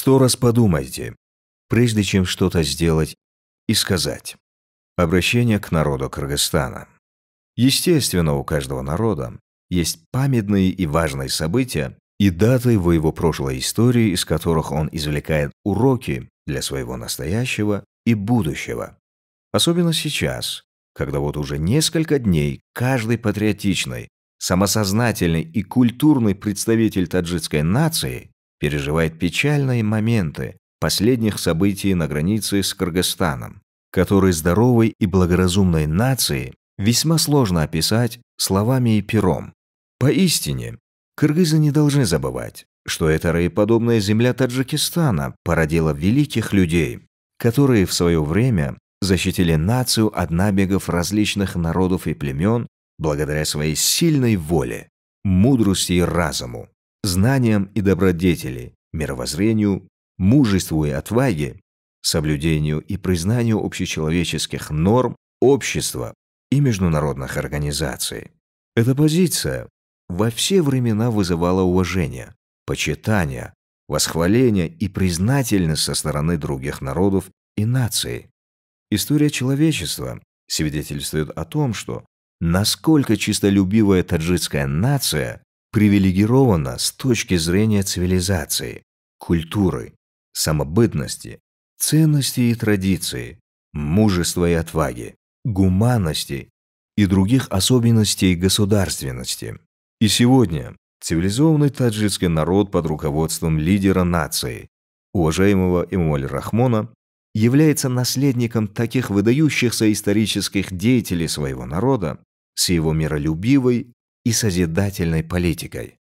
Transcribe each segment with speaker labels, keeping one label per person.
Speaker 1: Сто раз подумайте, прежде чем что-то сделать и сказать. Обращение к народу Кыргызстана. Естественно, у каждого народа есть памятные и важные события и даты в его прошлой истории, из которых он извлекает уроки для своего настоящего и будущего. Особенно сейчас, когда вот уже несколько дней каждый патриотичный, самосознательный и культурный представитель таджикской нации переживает печальные моменты последних событий на границе с Кыргызстаном, которые здоровой и благоразумной нации весьма сложно описать словами и пером. Поистине, кыргызы не должны забывать, что эта раеподобная земля Таджикистана породила великих людей, которые в свое время защитили нацию от набегов различных народов и племен благодаря своей сильной воле, мудрости и разуму знаниям и добродетели, мировоззрению, мужеству и отваге, соблюдению и признанию общечеловеческих норм общества и международных организаций. Эта позиция во все времена вызывала уважение, почитание, восхваление и признательность со стороны других народов и наций. История человечества свидетельствует о том, что насколько чистолюбивая таджикская нация привилегирована с точки зрения цивилизации, культуры, самобытности, ценности и традиции, мужества и отваги, гуманности и других особенностей государственности. И сегодня цивилизованный таджикский народ под руководством лидера нации, уважаемого Эмуаль Рахмона, является наследником таких выдающихся исторических деятелей своего народа с его миролюбивой и созидательной политикой.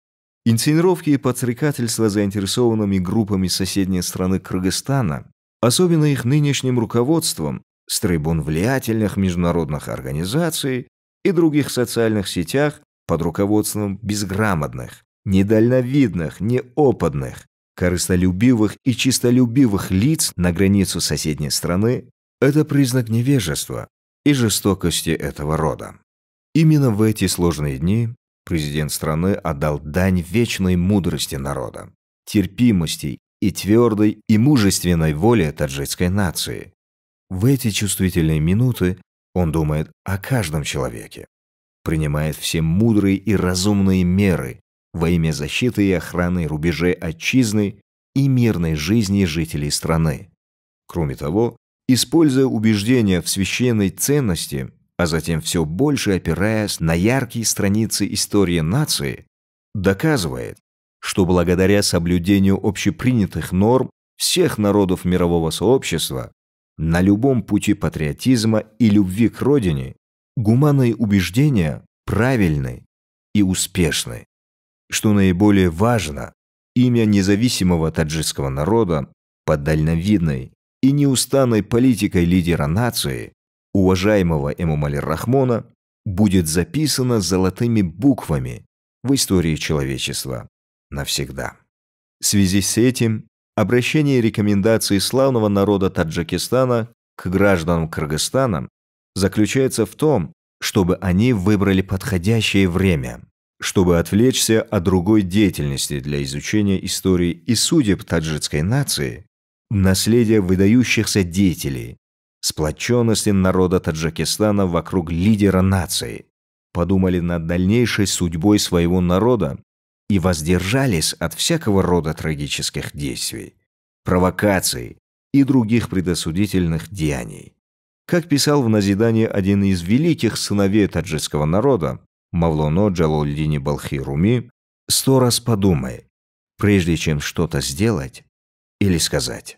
Speaker 1: Инсценировки и подстрекательства заинтересованными группами соседней страны Кыргызстана, особенно их нынешним руководством, с трибун влиятельных международных организаций и других социальных сетях под руководством безграмотных, недальновидных, неопытных, корыстолюбивых и чистолюбивых лиц на границу соседней страны – это признак невежества и жестокости этого рода. Именно в эти сложные дни президент страны отдал дань вечной мудрости народа, терпимости и твердой и мужественной воле таджикской нации. В эти чувствительные минуты он думает о каждом человеке, принимает все мудрые и разумные меры во имя защиты и охраны рубежей отчизны и мирной жизни жителей страны. Кроме того, используя убеждения в священной ценности а затем все больше опираясь на яркие страницы истории нации, доказывает, что благодаря соблюдению общепринятых норм всех народов мирового сообщества на любом пути патриотизма и любви к родине гуманные убеждения правильны и успешны. Что наиболее важно, имя независимого таджикского народа под дальновидной и неустанной политикой лидера нации уважаемого Эмомали Рахмона будет записано золотыми буквами в истории человечества навсегда. В связи с этим обращение рекомендации славного народа Таджикистана к гражданам Кыргызстана заключается в том, чтобы они выбрали подходящее время, чтобы отвлечься от другой деятельности для изучения истории и судеб таджикской нации, наследия выдающихся деятелей, сплоченности народа Таджикистана вокруг лидера нации, подумали над дальнейшей судьбой своего народа и воздержались от всякого рода трагических действий, провокаций и других предосудительных деяний. Как писал в назидании один из великих сыновей таджикского народа, Мавлоно Джалулдини Балхи Руми, сто раз подумай, прежде чем что-то сделать или сказать.